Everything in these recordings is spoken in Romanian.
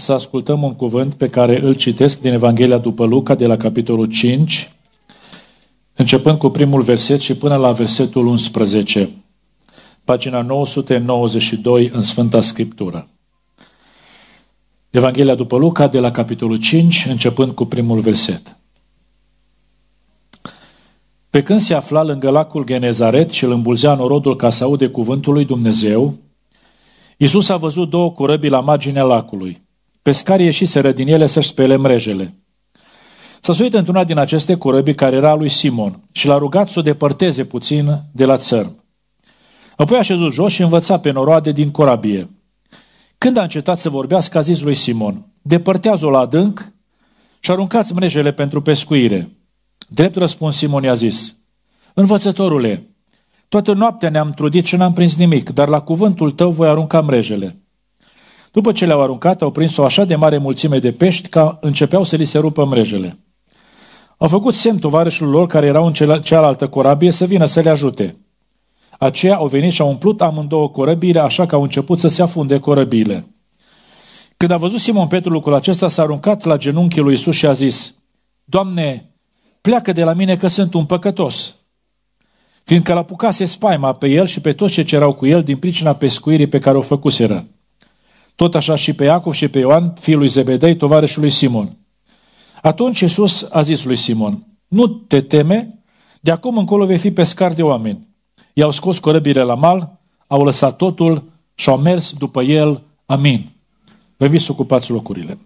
să ascultăm un cuvânt pe care îl citesc din Evanghelia după Luca, de la capitolul 5, începând cu primul verset și până la versetul 11, pagina 992 în Sfânta Scriptură. Evanghelia după Luca, de la capitolul 5, începând cu primul verset. Pe când se afla lângă lacul Genezaret și îl îmbulzea norodul ca să aude cuvântul lui Dumnezeu, Iisus a văzut două curăbii la marginea lacului – Pescarii ieșiseră din ele să-și spele mrejele. S-a suit într-una din aceste corăbii care era lui Simon și l-a rugat să o depărteze puțin de la țărm. Apoi a șezut jos și învăța pe noroade din corabie. Când a încetat să vorbească, a zis lui Simon, depărtează-o la adânc și aruncați mrejele pentru pescuire. Drept răspuns Simon i-a zis, învățătorule, toată noaptea ne-am trudit și n-am prins nimic, dar la cuvântul tău voi arunca mrejele. După ce le-au aruncat, au prins o așa de mare mulțime de pești că începeau să li se rupă mrejele. Au făcut semn tovarășul lor care erau în cealaltă corabie să vină să le ajute. Aceia au venit și au umplut amândouă corăbile, așa că au început să se afunde corăbile. Când a văzut Simon Petru lucrul acesta, s-a aruncat la genunchii lui Isus și a zis, Doamne, pleacă de la mine că sunt un păcătos. Fiindcă l a pucase spaima pe el și pe toți ce cerau cu el din pricina pescuirii pe care o făcuseră tot așa și pe Iacov și pe Ioan, fiul lui Zebedei, tovarășul lui Simon. Atunci Iisus a zis lui Simon, nu te teme, de acum încolo vei fi pescar de oameni. I-au scos corăbile la mal, au lăsat totul și au mers după el. Amin. Vă vi să ocupați locurile.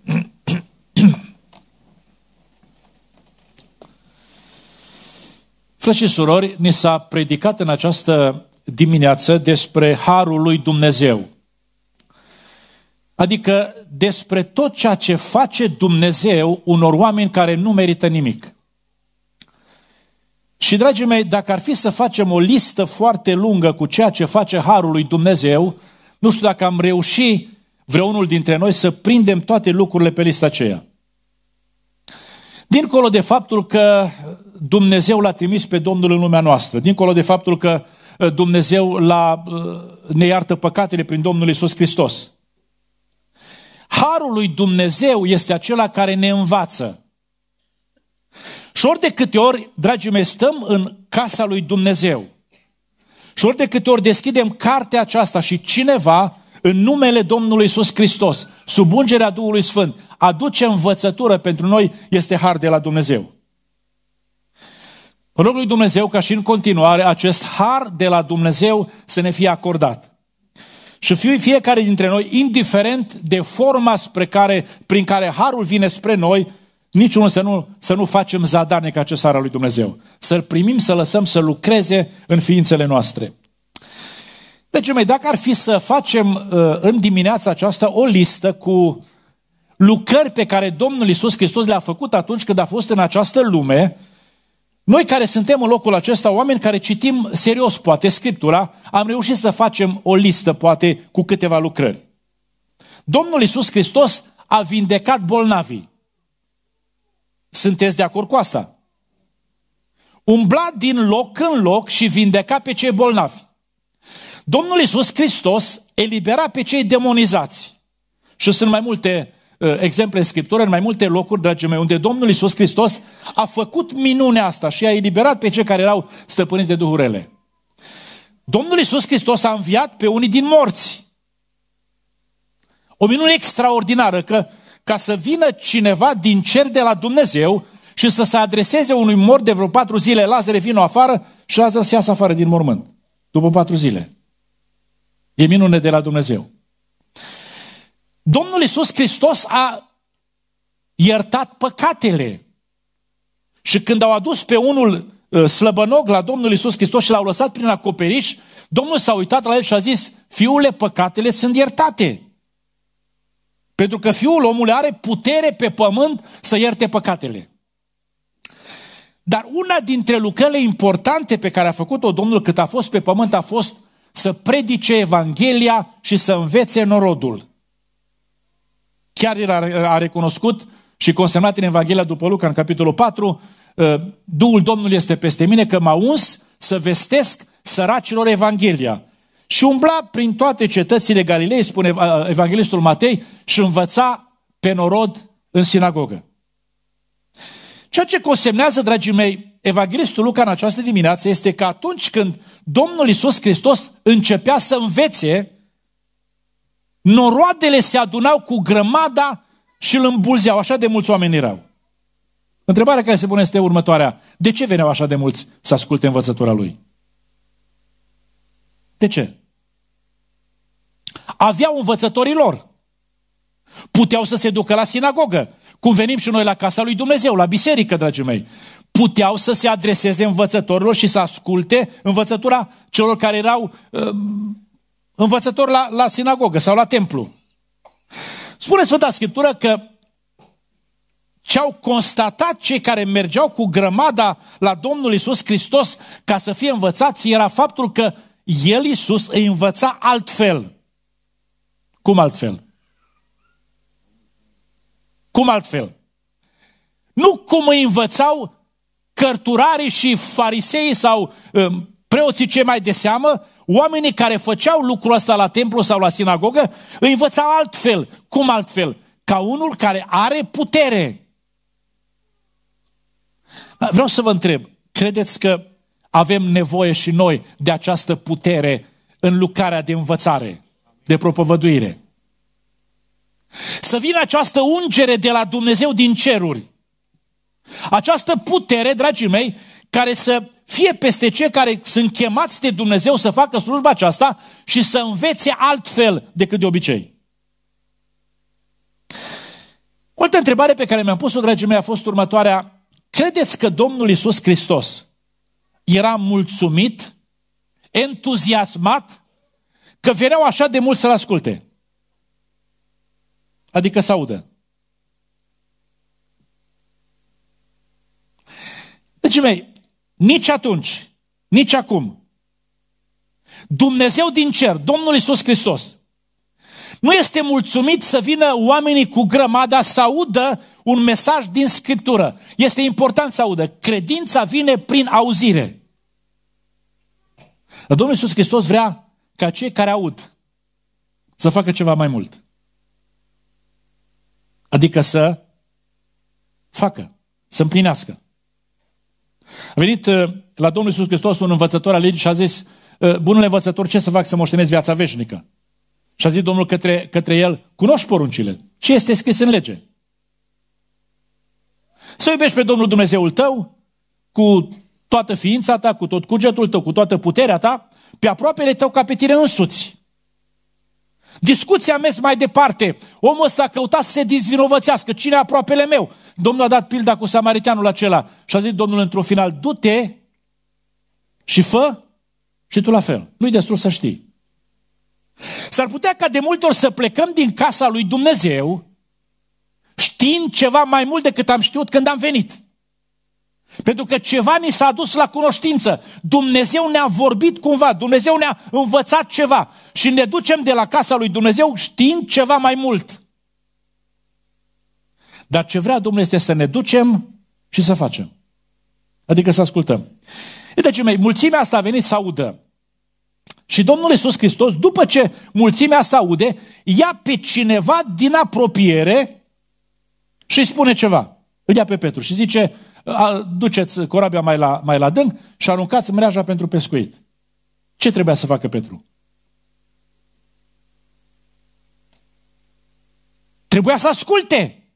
Frăși și surori, ni s-a predicat în această dimineață despre Harul lui Dumnezeu. Adică despre tot ceea ce face Dumnezeu unor oameni care nu merită nimic. Și, dragii mei, dacă ar fi să facem o listă foarte lungă cu ceea ce face Harul lui Dumnezeu, nu știu dacă am reușit vreunul dintre noi să prindem toate lucrurile pe lista aceea. Dincolo de faptul că Dumnezeu l-a trimis pe Domnul în lumea noastră, dincolo de faptul că uh, Dumnezeu l-a, uh, ne iartă păcatele prin Domnul Isus Hristos, Harul lui Dumnezeu este acela care ne învață. Și ori de câte ori, dragii mei, stăm în casa lui Dumnezeu, și ori de câte ori deschidem cartea aceasta și cineva, în numele Domnului Iisus Hristos, sub ungerea Duhului Sfânt, aduce învățătură pentru noi, este har de la Dumnezeu. rog lui Dumnezeu ca și în continuare acest har de la Dumnezeu să ne fie acordat. Și fiecare dintre noi, indiferent de forma spre care, prin care harul vine spre noi, niciunul să nu, să nu facem zadane acest ce lui Dumnezeu. Să-l primim, să lăsăm să lucreze în ființele noastre. Deci, mai dacă ar fi să facem uh, în dimineața aceasta o listă cu lucrări pe care Domnul Isus Hristos le-a făcut atunci când a fost în această lume, noi care suntem în locul acesta, oameni care citim serios, poate, Scriptura, am reușit să facem o listă, poate, cu câteva lucrări. Domnul Isus Hristos a vindecat bolnavii. Sunteți de acord cu asta? Umbla din loc în loc și vindeca pe cei bolnavi. Domnul Isus Hristos elibera pe cei demonizați. Și sunt mai multe Uh, exemple în Scriptură, în mai multe locuri, dragii mei, unde Domnul Iisus Hristos a făcut minunea asta și a eliberat pe cei care erau stăpâniți de duhurele. Domnul Iisus Hristos a înviat pe unii din morți. O minune extraordinară că ca să vină cineva din cer de la Dumnezeu și să se adreseze unui mor de vreo patru zile, Lazare vină afară și Lazar se iasă afară din mormânt. După patru zile. E minune de la Dumnezeu. Domnul Iisus Hristos a iertat păcatele. Și când au adus pe unul uh, slăbănog la Domnul Iisus Hristos și l-au lăsat prin acoperiș, Domnul s-a uitat la el și a zis, fiule, păcatele sunt iertate. Pentru că fiul omului are putere pe pământ să ierte păcatele. Dar una dintre lucrările importante pe care a făcut-o Domnul cât a fost pe pământ a fost să predice Evanghelia și să învețe norodul. Chiar el a recunoscut și consemnat în Evanghelia după Luca, în capitolul 4, ă, Duhul Domnului este peste mine că m-a uns să vestesc săracilor Evanghelia. Și umbla prin toate cetățile Galilei, spune evanghelistul Matei, și învăța pe norod în sinagogă. Ceea ce consemnează, dragii mei, evanghelistul Luca în această dimineață este că atunci când Domnul Isus Hristos începea să învețe, noroadele se adunau cu grămada și îl îmbulzeau. Așa de mulți oameni erau. Întrebarea care se pune este următoarea. De ce veneau așa de mulți să asculte învățătura lui? De ce? Aveau învățătorii lor. Puteau să se ducă la sinagogă, cum venim și noi la casa lui Dumnezeu, la biserică, dragii mei. Puteau să se adreseze învățătorilor și să asculte învățătura celor care erau uh, învățător la, la sinagogă sau la templu. Spune Sfânta Scriptură că ce au constatat cei care mergeau cu grămada la Domnul Isus Hristos ca să fie învățați era faptul că El, Isus, îi învăța altfel. Cum altfel? Cum altfel? Nu cum îi învățau cărturarii și fariseii sau um, preoții cei mai de seamă, oamenii care făceau lucrul ăsta la templu sau la sinagogă, îi învățau altfel. Cum altfel? Ca unul care are putere. Vreau să vă întreb, credeți că avem nevoie și noi de această putere în lucrarea de învățare, de propovăduire? Să vină această ungere de la Dumnezeu din ceruri. Această putere, dragii mei, care să fie peste cei care sunt chemați de Dumnezeu să facă slujba aceasta și să învețe altfel decât de obicei. O altă întrebare pe care mi-am pus-o, dragii mei, a fost următoarea. Credeți că Domnul Isus Hristos era mulțumit, entuziasmat, că veneau așa de mulți să-L asculte? Adică să audă. Dragii mei, nici atunci, nici acum. Dumnezeu din cer, Domnul Isus Hristos, nu este mulțumit să vină oamenii cu grămada să audă un mesaj din Scriptură. Este important să audă. Credința vine prin auzire. Domnul Iisus Hristos vrea ca cei care aud să facă ceva mai mult. Adică să facă, să împlinească. A venit uh, la Domnul Iisus Hristos un învățător al legii și a zis, uh, bunule învățător, ce să fac să moștenesc viața veșnică? Și a zis Domnul către, către el, cunoști poruncile, ce este scris în lege? Să iubești pe Domnul Dumnezeul tău cu toată ființa ta, cu tot cugetul tău, cu toată puterea ta, pe aproapele tău ca pe tine însuți. Discuția a mers mai departe. Omul ăsta a căutat să se dizvinovățească. Cine e aproapele meu? Domnul a dat pilda cu samariteanul acela și a zis Domnul într-un final, du-te și fă și tu la fel. Nu-i destul să știi. S-ar putea ca de multe ori să plecăm din casa lui Dumnezeu știind ceva mai mult decât am știut când am venit. Pentru că ceva mi s-a dus la cunoștință. Dumnezeu ne-a vorbit cumva, Dumnezeu ne-a învățat ceva. Și ne ducem de la casa lui Dumnezeu știind ceva mai mult. Dar ce vrea Dumnezeu este să ne ducem și să facem. Adică să ascultăm. Deci, mei, mulțimea asta a venit să audă. Și Domnul Iisus Hristos, după ce mulțimea asta aude, ia pe cineva din apropiere și îi spune ceva. Îl ia pe Petru și zice, duceți corabia mai la, mai la dâng și aruncați mreaja pentru pescuit. Ce trebuia să facă Petru? Trebuia să asculte.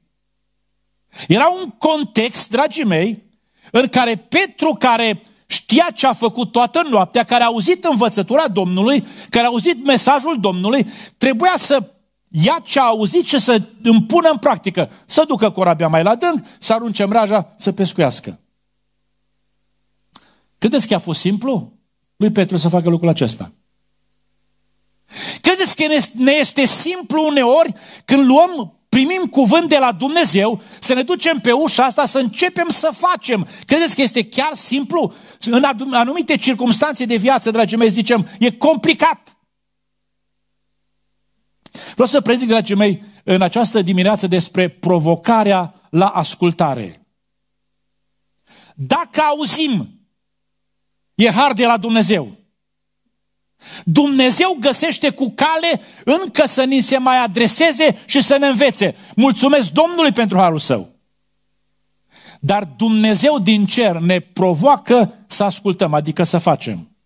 Era un context, dragii mei, în care Petru, care știa ce a făcut toată noaptea, care a auzit învățătura Domnului, care a auzit mesajul Domnului, trebuia să ia ce a auzit și să împună în practică. Să ducă corabia mai la dâng, să arunce mraja, să pescuiască. Credeți că a fost simplu lui Petru să facă lucrul acesta? Credeți că ne este simplu uneori când luăm, primim cuvânt de la Dumnezeu, să ne ducem pe ușa asta, să începem să facem. Credeți că este chiar simplu? În anumite circunstanțe de viață, dragii mei, zicem, e complicat. Vreau să predic, dragii mei, în această dimineață despre provocarea la ascultare. Dacă auzim, e har de la Dumnezeu. Dumnezeu găsește cu cale încă să ni se mai adreseze și să ne învețe. Mulțumesc Domnului pentru harul său. Dar Dumnezeu din cer ne provoacă să ascultăm, adică să facem.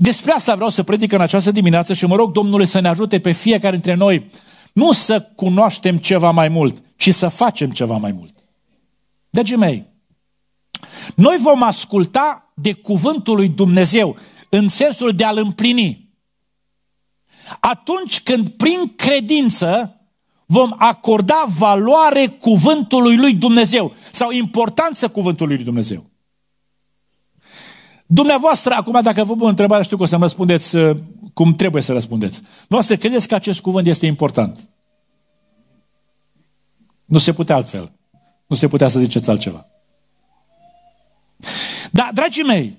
Despre asta vreau să predic în această dimineață și mă rog Domnule să ne ajute pe fiecare dintre noi nu să cunoaștem ceva mai mult, ci să facem ceva mai mult. Dragii mei, noi vom asculta de cuvântul lui Dumnezeu în sensul de a-l împlini. Atunci când prin credință vom acorda valoare cuvântului lui Dumnezeu sau importanță cuvântului lui Dumnezeu. Dumneavoastră, acum, dacă vă pun întrebarea, știu că o să-mi răspundeți uh, cum trebuie să răspundeți. Noastră, credeți că acest cuvânt este important? Nu se putea altfel. Nu se putea să ziceți altceva. Da, dragii mei,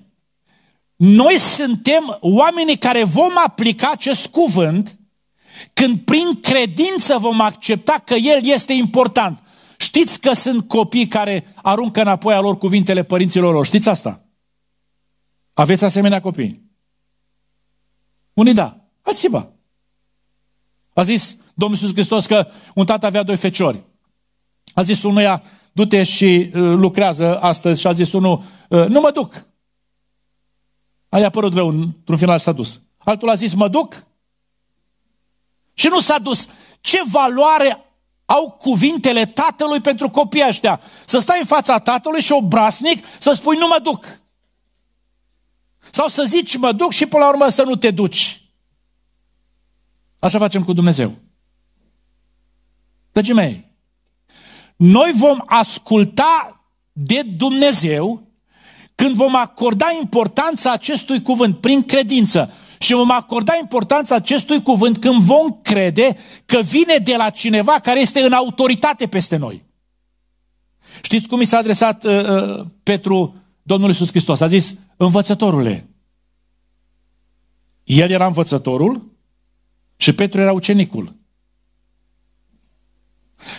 noi suntem oamenii care vom aplica acest cuvânt când prin credință vom accepta că el este important. Știți că sunt copii care aruncă înapoi a lor cuvintele părinților lor. Știți asta? Aveți asemenea copii? Unii da, alții ba. A zis Domnul Iisus Hristos că un tată avea doi feciori. A zis unuia, du-te și uh, lucrează astăzi și a zis unul, uh, nu mă duc. Aia a părut rău, într-un final s-a dus. Altul a zis, mă duc. Și nu s-a dus. Ce valoare au cuvintele tatălui pentru copiii ăștia? Să stai în fața tatălui și obrasnic să spui, nu mă duc. Sau să zici mă duc și până la urmă să nu te duci. Așa facem cu Dumnezeu. Dragii mei, noi vom asculta de Dumnezeu când vom acorda importanța acestui cuvânt prin credință și vom acorda importanța acestui cuvânt când vom crede că vine de la cineva care este în autoritate peste noi. Știți cum i s-a adresat uh, uh, Petru Domnul Iisus Hristos. A zis, învățătorule. El era învățătorul și Petru era ucenicul.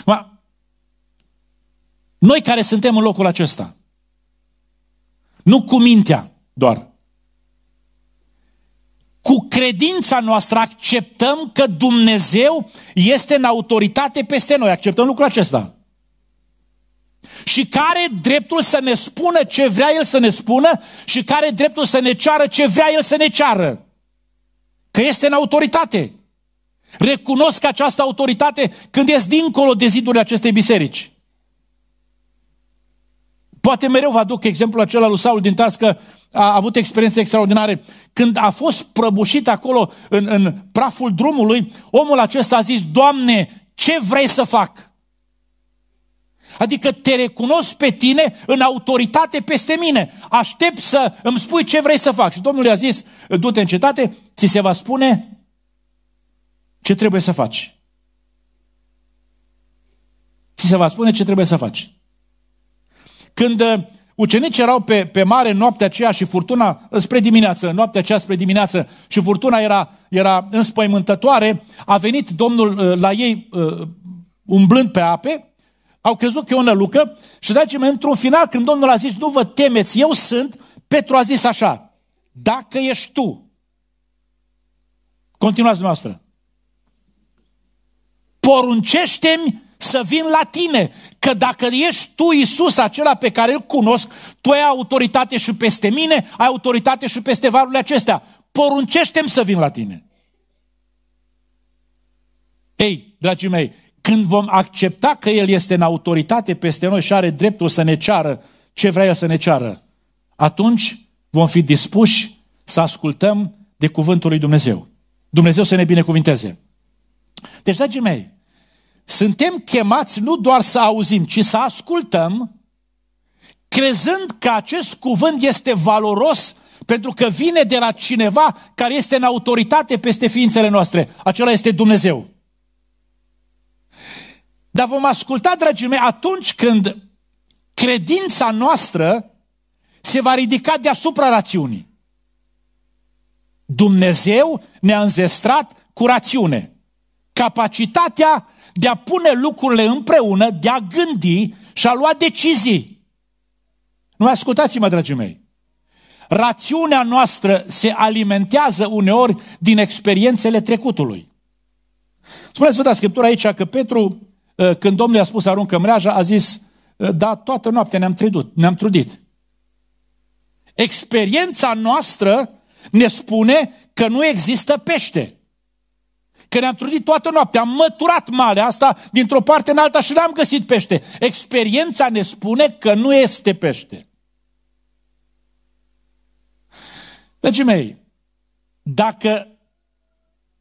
Ma, noi care suntem în locul acesta, nu cu mintea doar, cu credința noastră acceptăm că Dumnezeu este în autoritate peste noi. Acceptăm lucrul acesta și care dreptul să ne spună ce vrea el să ne spună și care dreptul să ne ceară ce vrea el să ne ceară. Că este în autoritate. Recunosc această autoritate când ești dincolo de zidurile acestei biserici. Poate mereu vă aduc exemplul acela lui Saul din Tască, a avut experiențe extraordinare. Când a fost prăbușit acolo în, în praful drumului, omul acesta a zis, Doamne, ce vrei să fac? Adică te recunosc pe tine în autoritate peste mine. Aștept să îmi spui ce vrei să fac. Și Domnul i-a zis, du-te în cetate, ți se va spune ce trebuie să faci. Ți se va spune ce trebuie să faci. Când uh, ucenicii erau pe, pe mare noaptea aceea și furtuna uh, spre dimineață, noaptea aceea spre dimineață și furtuna era, era înspăimântătoare, a venit Domnul uh, la ei umblând pe ape au crezut că e o nălucă și, dragii mei, într-un final, când Domnul a zis, nu vă temeți, eu sunt, Petru a zis așa, dacă ești tu, continuați dumneavoastră, poruncește-mi să vin la tine, că dacă ești tu, Isus, acela pe care îl cunosc, tu ai autoritate și peste mine, ai autoritate și peste varurile acestea. Poruncește-mi să vin la tine. Ei, dragii mei, când vom accepta că El este în autoritate peste noi și are dreptul să ne ceară ce vrea El să ne ceară, atunci vom fi dispuși să ascultăm de cuvântul lui Dumnezeu. Dumnezeu să ne binecuvinteze. Deci, dragii mei, suntem chemați nu doar să auzim, ci să ascultăm, crezând că acest cuvânt este valoros pentru că vine de la cineva care este în autoritate peste ființele noastre. Acela este Dumnezeu. Dar vom asculta, dragii mei, atunci când credința noastră se va ridica deasupra rațiunii. Dumnezeu ne-a înzestrat cu rațiune. Capacitatea de a pune lucrurile împreună, de a gândi și a lua decizii. Nu ascultați-mă, dragii mei. Rațiunea noastră se alimentează uneori din experiențele trecutului. Spuneți-vă, da, Scriptura aici că Petru Eh, când Domnul i-a spus aruncă mreaja, a zis, eh, da, toată noaptea ne-am trudit, ne-am trudit. Experiența noastră ne spune că nu există pește. Că ne-am trudit toată noaptea, am măturat malea asta dintr-o parte în alta și n-am găsit pește. Experiența ne spune că nu este pește. Dragii mei, dacă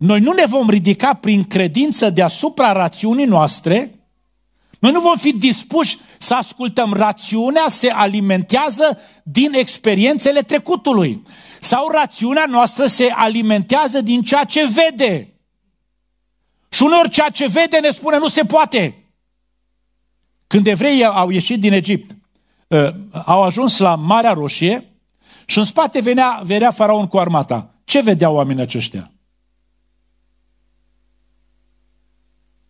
noi nu ne vom ridica prin credință deasupra rațiunii noastre, noi nu vom fi dispuși să ascultăm. Rațiunea se alimentează din experiențele trecutului. Sau rațiunea noastră se alimentează din ceea ce vede. Și uneori ceea ce vede ne spune nu se poate. Când evreii au ieșit din Egipt, ă, au ajuns la Marea Roșie și în spate venea, venea faraon cu armata. Ce vedeau oamenii aceștia?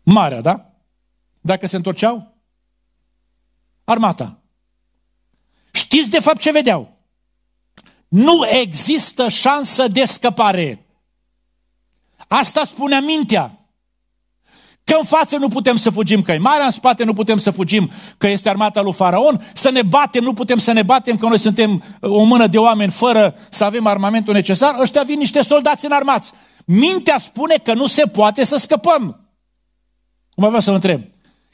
marea, da? Dacă se întorceau? Armata. Știți de fapt ce vedeau? Nu există șansă de scăpare. Asta spunea mintea. Că în față nu putem să fugim, că e mare în spate, nu putem să fugim, că este armata lui Faraon, să ne batem, nu putem să ne batem, că noi suntem uh, o mână de oameni fără să avem armamentul necesar, ăștia vin niște soldați înarmați. Mintea spune că nu se poate să scăpăm. Cum vreau să întreb,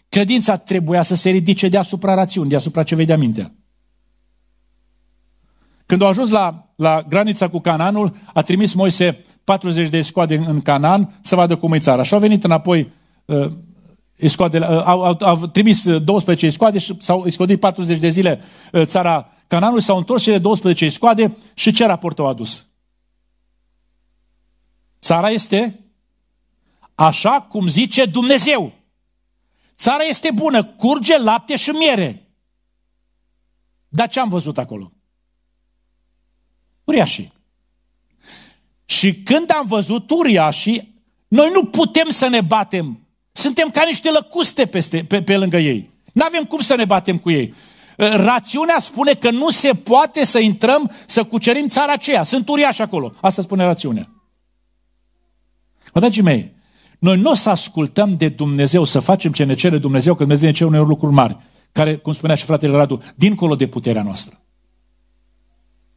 credința trebuia să se ridice deasupra rațiunii, deasupra ce vedea mintea. Când au ajuns la, la granița cu Cananul, a trimis Moise 40 de escoade în Canaan să vadă cum e țara. Și au venit înapoi uh, uh, au, au, au trimis 12 escoade și s-au escodit 40 de zile uh, țara Cananului, s-au întors cele 12 scoade și ce raport au adus? Țara este așa cum zice Dumnezeu. Țara este bună, curge lapte și miere. Dar ce am văzut acolo? Uriașii. Și când am văzut uriașii, noi nu putem să ne batem. Suntem ca niște lăcuste peste, pe, pe lângă ei. Nu avem cum să ne batem cu ei. Uh, rațiunea spune că nu se poate să intrăm, să cucerim țara aceea. Sunt uriași acolo. Asta spune rațiunea. Mă, dragii mei, noi nu o să ascultăm de Dumnezeu, să facem ce ne cere Dumnezeu, că Dumnezeu ne cere unor lucruri mari, care, cum spunea și fratele Radu, dincolo de puterea noastră.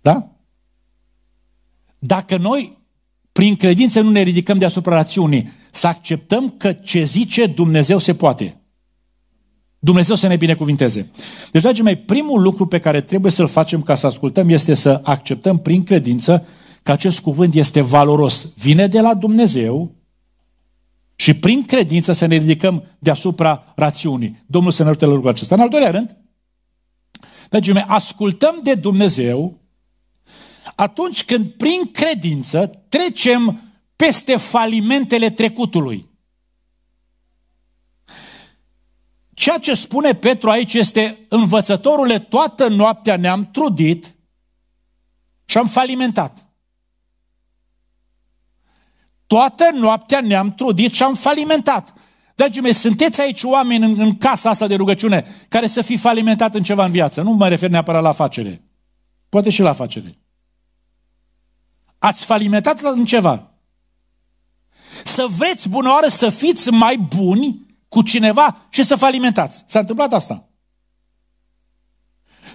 Da? Dacă noi, prin credință, nu ne ridicăm deasupra rațiunii, să acceptăm că ce zice Dumnezeu se poate. Dumnezeu să ne binecuvinteze. Deci, dragii mei, primul lucru pe care trebuie să-l facem ca să ascultăm este să acceptăm prin credință că acest cuvânt este valoros. Vine de la Dumnezeu, și prin credință să ne ridicăm deasupra rațiunii. Domnul să ne ajute la lucrul acesta. În al doilea rând, dragii mei, ascultăm de Dumnezeu atunci când prin credință trecem peste falimentele trecutului. Ceea ce spune Petru aici este, învățătorule, toată noaptea ne-am trudit și am falimentat. Toată noaptea ne-am trudit și am falimentat. Dragii mei, sunteți aici oameni în, în casa asta de rugăciune care să fi falimentat în ceva în viață. Nu mă refer neapărat la afacere. Poate și la afacere. Ați falimentat în ceva. Să vreți bună oară să fiți mai buni cu cineva și să falimentați. S-a întâmplat asta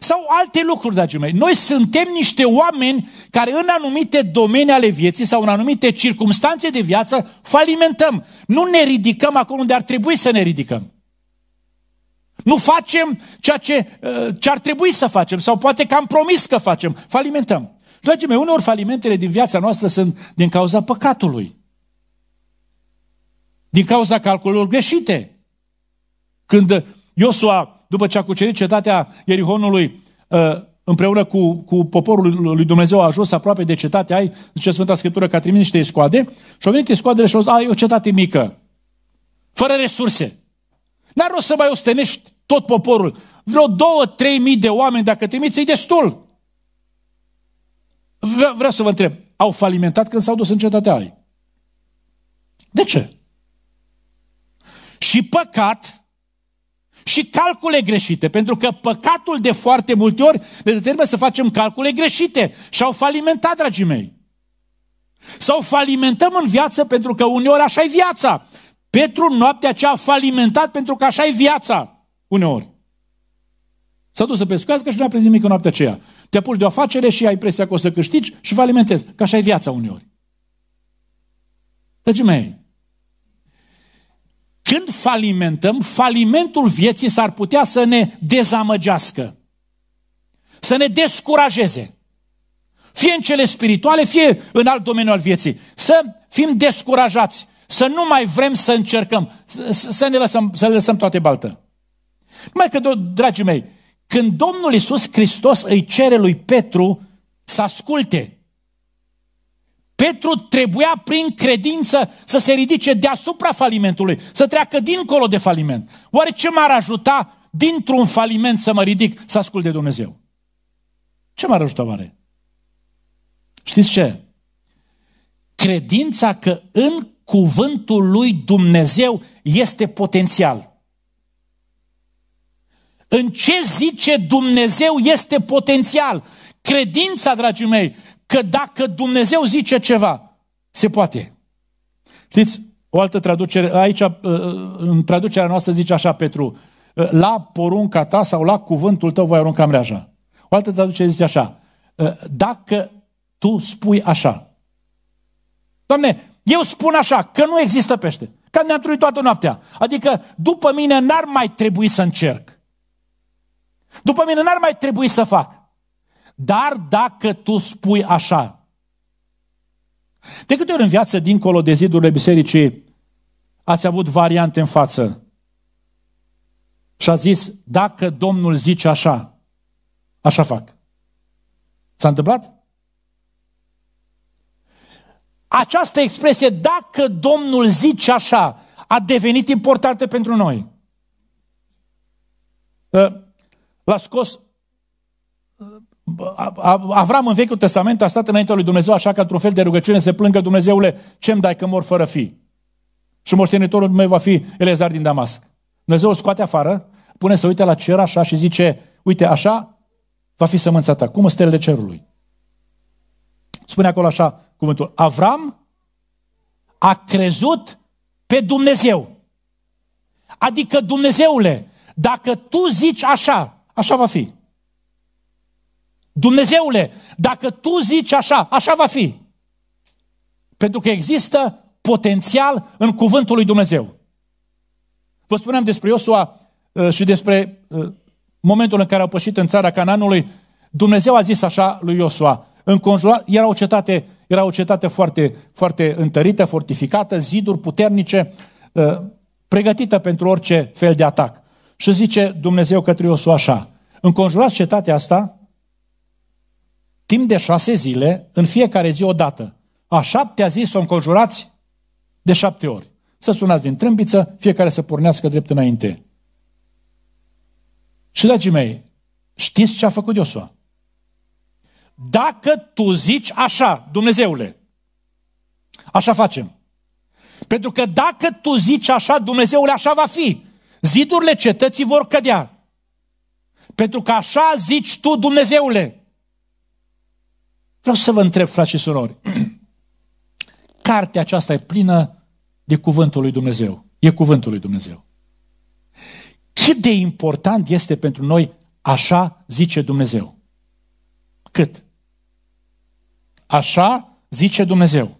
sau alte lucruri, dragii mei. Noi suntem niște oameni care în anumite domenii ale vieții sau în anumite circunstanțe de viață falimentăm. Nu ne ridicăm acolo unde ar trebui să ne ridicăm. Nu facem ceea ce, ă, ce ar trebui să facem sau poate că am promis că facem. Falimentăm. Dragii mei, uneori falimentele din viața noastră sunt din cauza păcatului. Din cauza calculurilor greșite. Când Iosua după ce a cucerit cetatea Ierihonului ă, împreună cu, cu poporul lui Dumnezeu a ajuns aproape de cetatea ai, zice Sfânta Scriptură că a trimis niște escoade și au venit escoadele și au zis, ai o cetate mică, fără resurse. N-ar rost să mai ostenești tot poporul. Vreo două, trei mii de oameni, dacă trimiți, e destul. vreau să vă întreb, au falimentat când s-au dus în cetatea ai? De ce? Și păcat și calcule greșite, pentru că păcatul de foarte multe ori ne determină să facem calcule greșite și au falimentat, dragii mei. Sau falimentăm în viață pentru că uneori așa e viața. Petru noaptea aceea a falimentat pentru că așa e viața, uneori. S-a dus să pescuiască și nu a prins nimic în noaptea aceea. Te apuci de o afacere și ai impresia că o să câștigi și falimentezi, că așa e viața uneori. Dragii mei, când falimentăm, falimentul vieții s-ar putea să ne dezamăgească, să ne descurajeze. Fie în cele spirituale, fie în alt domeniu al vieții. Să fim descurajați, să nu mai vrem să încercăm, să ne lăsăm, să ne lăsăm toate baltă. Mai că, dragii mei, când Domnul Iisus Hristos îi cere lui Petru să asculte, Petru trebuia prin credință să se ridice deasupra falimentului, să treacă dincolo de faliment. Oare ce m-ar ajuta dintr-un faliment să mă ridic să ascult de Dumnezeu? Ce m-ar ajuta oare? Știți ce? Credința că în cuvântul lui Dumnezeu este potențial. În ce zice Dumnezeu este potențial. Credința, dragii mei, că dacă Dumnezeu zice ceva, se poate. Știți, o altă traducere, aici uh, uh, în traducerea noastră zice așa Petru, uh, la porunca ta sau la cuvântul tău voi arunca mreaja. O altă traducere zice așa, dacă tu spui așa. Doamne, eu spun așa, că nu există pește. Că ne am trăit toată noaptea. Adică, după mine n-ar mai trebui să încerc. După mine n-ar mai trebui să fac. Dar dacă tu spui așa, de câte ori în viață, dincolo de zidurile bisericii, ați avut variante în față și a zis, dacă Domnul zice așa, așa fac. S-a întâmplat? Această expresie, dacă Domnul zice așa, a devenit importantă pentru noi. L-a scos Avram în Vechiul Testament a stat înaintea lui Dumnezeu așa că într-un fel de rugăciune se plângă Dumnezeule, ce-mi dai că mor fără fi? Și moștenitorul meu va fi Elezar din Damasc. Dumnezeu îl scoate afară, pune să uite la cer așa și zice, uite așa va fi sămânța ta, cum stelele cerului. Spune acolo așa cuvântul, Avram a crezut pe Dumnezeu. Adică Dumnezeule, dacă tu zici așa, așa va fi. Dumnezeule, dacă tu zici așa, așa va fi. Pentru că există potențial în cuvântul lui Dumnezeu. Vă spuneam despre Iosua uh, și despre uh, momentul în care au pășit în țara Cananului. Dumnezeu a zis așa lui Iosua. Înconjura, era o cetate, era o cetate foarte, foarte întărită, fortificată, ziduri puternice, uh, pregătită pentru orice fel de atac. Și zice Dumnezeu către Iosua așa. Înconjurați cetatea asta timp de șase zile, în fiecare zi o dată. A șaptea zi să o înconjurați de șapte ori. Să sunați din trâmbiță, fiecare să pornească drept înainte. Și, dragii mei, știți ce a făcut Iosua? Dacă tu zici așa, Dumnezeule, așa facem. Pentru că dacă tu zici așa, Dumnezeule, așa va fi. Zidurile cetății vor cădea. Pentru că așa zici tu, Dumnezeule. Vreau să vă întreb, frați și surori, cartea aceasta e plină de cuvântul lui Dumnezeu. E cuvântul lui Dumnezeu. Cât de important este pentru noi așa zice Dumnezeu? Cât? Așa zice Dumnezeu.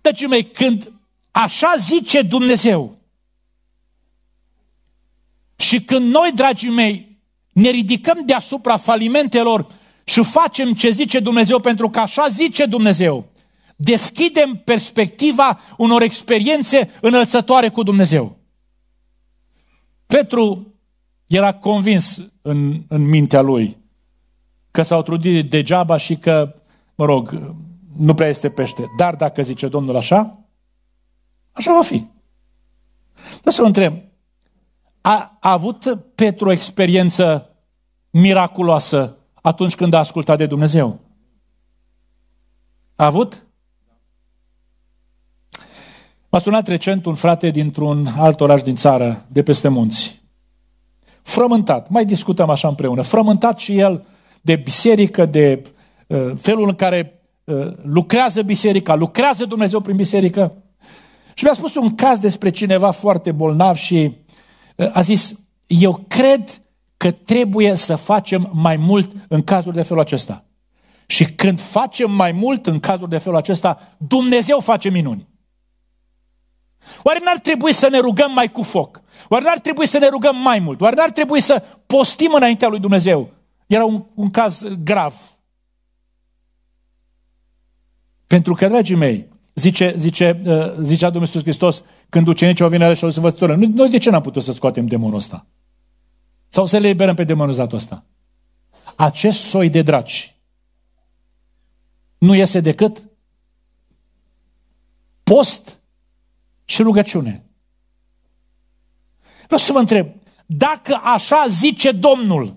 Deci, mei, când așa zice Dumnezeu și când noi, dragii mei, ne ridicăm deasupra falimentelor și facem ce zice Dumnezeu pentru că așa zice Dumnezeu, deschidem perspectiva unor experiențe înălțătoare cu Dumnezeu. Petru era convins în, în mintea lui că s-au trudit degeaba și că, mă rog, nu prea este pește. Dar dacă zice Domnul așa, așa va fi. Da să vă întreb, a, a avut Petru o experiență miraculoasă atunci când a ascultat de Dumnezeu. A avut? M-a sunat recent un frate dintr-un alt oraș din țară, de peste munți. Frământat, mai discutăm așa împreună, frământat și el de biserică, de uh, felul în care uh, lucrează biserica, lucrează Dumnezeu prin biserică. Și mi-a spus un caz despre cineva foarte bolnav și uh, a zis, eu cred că trebuie să facem mai mult în cazul de felul acesta. Și când facem mai mult în cazul de felul acesta, Dumnezeu face minuni. Oare n-ar trebui să ne rugăm mai cu foc? Oare n-ar trebui să ne rugăm mai mult? Oare n-ar trebui să postim înaintea lui Dumnezeu? Era un, un caz grav. Pentru că, dragii mei, zice, zice, uh, zicea Domnul Iisus Hristos, când ucenicii au venit la și au zis, nu, noi de ce n-am putut să scoatem demonul ăsta? Sau să le eliberăm pe demonizatul ăsta? Acest soi de draci nu iese decât post și rugăciune. Vreau să vă întreb, dacă așa zice Domnul,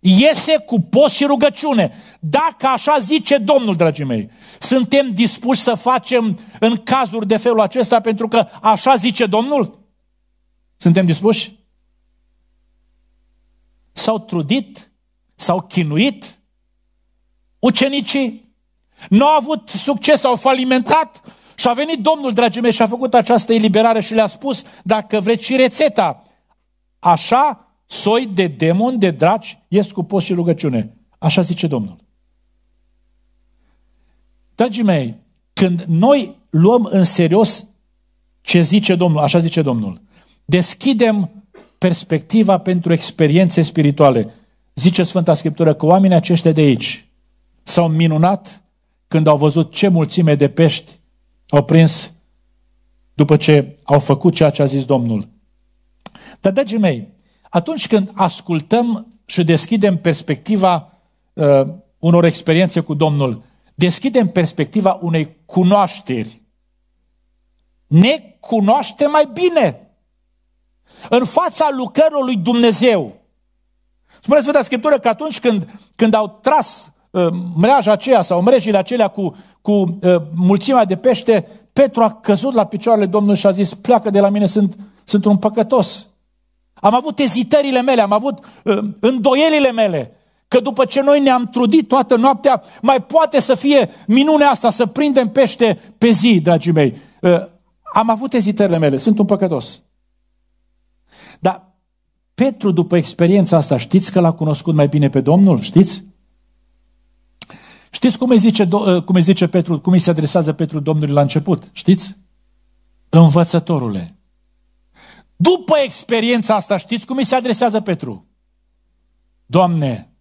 iese cu post și rugăciune. Dacă așa zice Domnul, dragii mei, suntem dispuși să facem în cazuri de felul acesta pentru că așa zice Domnul? Suntem dispuși? s-au trudit, s-au chinuit, ucenicii nu au avut succes, au falimentat și a venit Domnul, dragii mei, și a făcut această eliberare și le-a spus, dacă vreți și rețeta, așa soi de demon, de dragi, ies cu post și rugăciune. Așa zice Domnul. Dragii mei, când noi luăm în serios ce zice Domnul, așa zice Domnul, deschidem perspectiva pentru experiențe spirituale. Zice Sfânta Scriptură că oamenii aceștia de aici s-au minunat când au văzut ce mulțime de pești au prins după ce au făcut ceea ce a zis Domnul. Dar, dragii mei, atunci când ascultăm și deschidem perspectiva uh, unor experiențe cu Domnul, deschidem perspectiva unei cunoașteri. Ne cunoaște mai bine în fața lucrărilor lui Dumnezeu. Spune Sfânta Scriptură că atunci când, când au tras uh, mreaja aceea sau mrejile acelea cu, cu uh, mulțimea de pește, Petru a căzut la picioarele Domnului și a zis, pleacă de la mine, sunt, sunt un păcătos. Am avut ezitările mele, am avut uh, îndoielile mele, că după ce noi ne-am trudit toată noaptea, mai poate să fie minunea asta, să prindem pește pe zi, dragii mei. Uh, am avut ezitările mele, sunt un păcătos. Dar Petru, după experiența asta, știți că l-a cunoscut mai bine pe Domnul? Știți? Știți cum îi zice, ă, cum îi zice Petru, cum îi se adresează Petru Domnului la început? Știți? Învățătorule. După experiența asta, știți cum îi se adresează Petru? Doamne,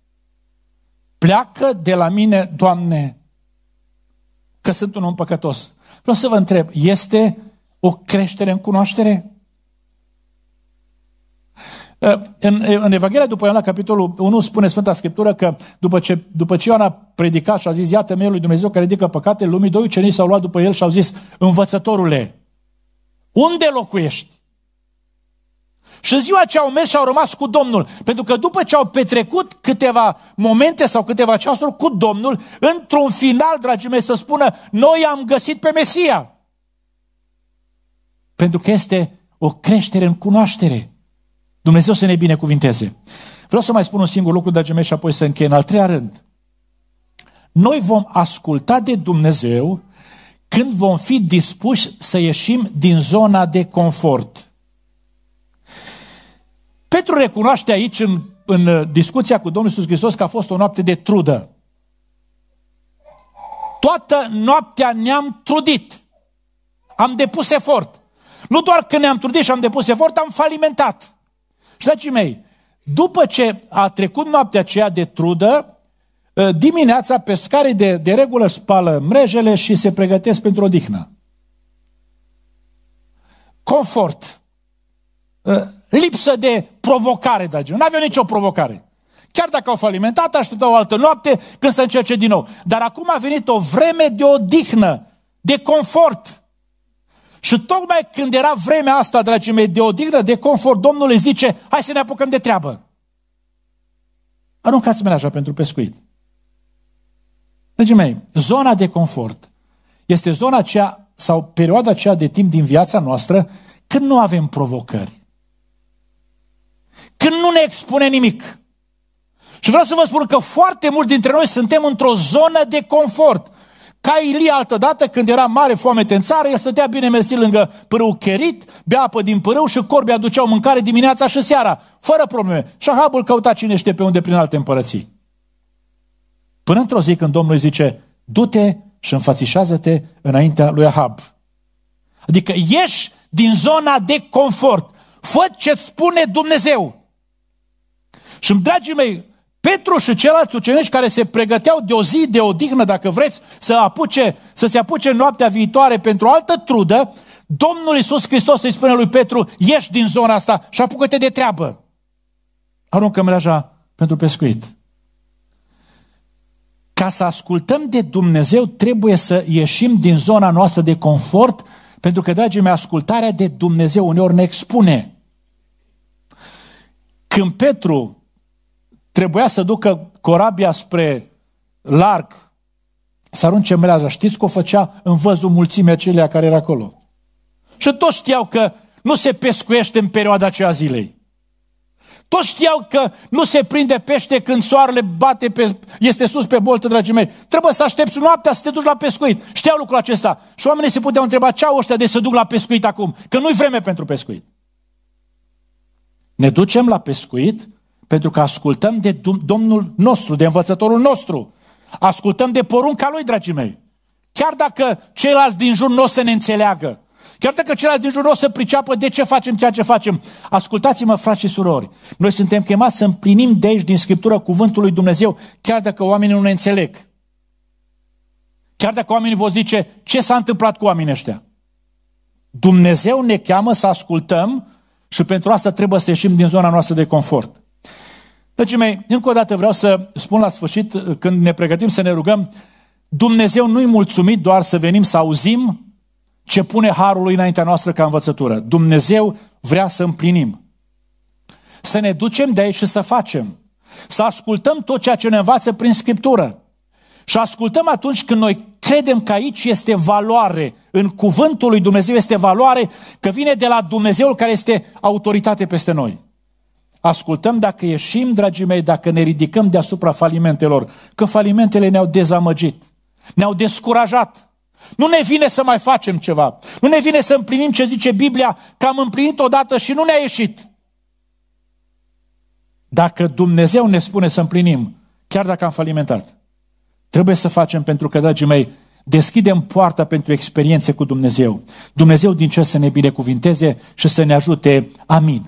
pleacă de la mine, Doamne, că sunt un om păcătos. Vreau să vă întreb, este o creștere în cunoaștere? Eh, în, în Evanghelia după Ioan, la capitolul 1, spune Sfânta Scriptură că după ce, după ce Ioan a predicat și a zis, iată mielul lui Dumnezeu care ridică păcatele lumii, doi ucenici s-au luat după el și au zis, învățătorule, unde locuiești? Și în ziua ce au mers și au rămas cu Domnul. Pentru că după ce au petrecut câteva momente sau câteva ceasuri cu Domnul, într-un final, dragii mei, să spună, noi am găsit pe Mesia. Pentru că este o creștere în cunoaștere. Dumnezeu să ne binecuvinteze. Vreau să mai spun un singur lucru, dragii mei, și apoi să închei în al treia rând. Noi vom asculta de Dumnezeu când vom fi dispuși să ieșim din zona de confort. Petru recunoaște aici în, în uh, discuția cu Domnul Iisus Hristos că a fost o noapte de trudă. Toată noaptea ne-am trudit. Am depus efort. Nu doar că ne-am trudit și am depus efort, am falimentat. Și, dragii mei, după ce a trecut noaptea aceea de trudă, ă, dimineața pescarii de, de regulă spală mrejele și se pregătesc pentru odihnă. Confort. Ă, lipsă de provocare, dragii mei. N-aveau nicio provocare. Chiar dacă au falimentat, așteptau o altă noapte când să încerce din nou. Dar acum a venit o vreme de odihnă, de confort. Și tocmai când era vremea asta, dragii mei, de odihnă, de confort, Domnul le zice, hai să ne apucăm de treabă. Aruncați așa pentru pescuit. Dragii mei, zona de confort este zona aceea sau perioada aceea de timp din viața noastră când nu avem provocări. Când nu ne expune nimic. Și vreau să vă spun că foarte mulți dintre noi suntem într-o zonă de confort. Ca Ilie altădată, când era mare foamete în țară, el stătea bine mersi lângă pârâu cherit, bea apă din pârâu și corbi aduceau mâncare dimineața și seara, fără probleme. Și Ahabul căuta cine știe pe unde prin alte împărății. Până într-o zi când Domnul îi zice, du-te și înfățișează-te înaintea lui Ahab. Adică ieși din zona de confort. Fă ce-ți spune Dumnezeu. Și, dragii mei, Petru și ceilalți ucenici care se pregăteau de o zi, de o dacă vreți, să, apuce, să se apuce noaptea viitoare pentru o altă trudă, Domnul Iisus Hristos îi spune lui Petru, ieși din zona asta și apucă-te de treabă. Aruncă mreaja pentru pescuit. Ca să ascultăm de Dumnezeu, trebuie să ieșim din zona noastră de confort, pentru că, dragii mei, ascultarea de Dumnezeu uneori ne expune. Când Petru trebuia să ducă corabia spre larg, să arunce meleaga. Știți că o făcea în văzul mulțimii acelea care era acolo. Și toți știau că nu se pescuiește în perioada aceea zilei. Toți știau că nu se prinde pește când soarele bate pe, este sus pe boltă, dragii mei. Trebuie să aștepți noaptea să te duci la pescuit. Știau lucrul acesta. Și oamenii se puteau întreba ce au ăștia de să duc la pescuit acum, că nu-i vreme pentru pescuit. Ne ducem la pescuit pentru că ascultăm de Domnul nostru, de învățătorul nostru. Ascultăm de porunca lui, dragii mei. Chiar dacă ceilalți din jur nu o să ne înțeleagă, chiar dacă ceilalți din jur nu o să priceapă de ce facem ceea ce facem, ascultați-mă, frați și surori, noi suntem chemați să împlinim de aici, din Scriptură, cuvântul lui Dumnezeu, chiar dacă oamenii nu ne înțeleg. Chiar dacă oamenii vă zice, ce s-a întâmplat cu oamenii ăștia? Dumnezeu ne cheamă să ascultăm și pentru asta trebuie să ieșim din zona noastră de confort. Dragii mei, încă o dată vreau să spun la sfârșit, uh, când ne pregătim să ne rugăm, Dumnezeu nu-i mulțumit doar să venim să auzim ce pune harul lui înaintea noastră ca învățătură. Dumnezeu vrea să împlinim. Să ne ducem de aici și să facem. Să ascultăm tot ceea ce ne învață prin Scriptură. Și ascultăm atunci când noi credem că aici este valoare, în cuvântul lui Dumnezeu este valoare, că vine de la Dumnezeul care este autoritate peste noi. Ascultăm dacă ieșim, dragii mei, dacă ne ridicăm deasupra falimentelor, că falimentele ne-au dezamăgit, ne-au descurajat. Nu ne vine să mai facem ceva. Nu ne vine să împlinim ce zice Biblia, că am împlinit odată și nu ne-a ieșit. Dacă Dumnezeu ne spune să împlinim, chiar dacă am falimentat, trebuie să facem pentru că, dragii mei, deschidem poarta pentru experiențe cu Dumnezeu. Dumnezeu din ce să ne binecuvinteze și să ne ajute. Amin.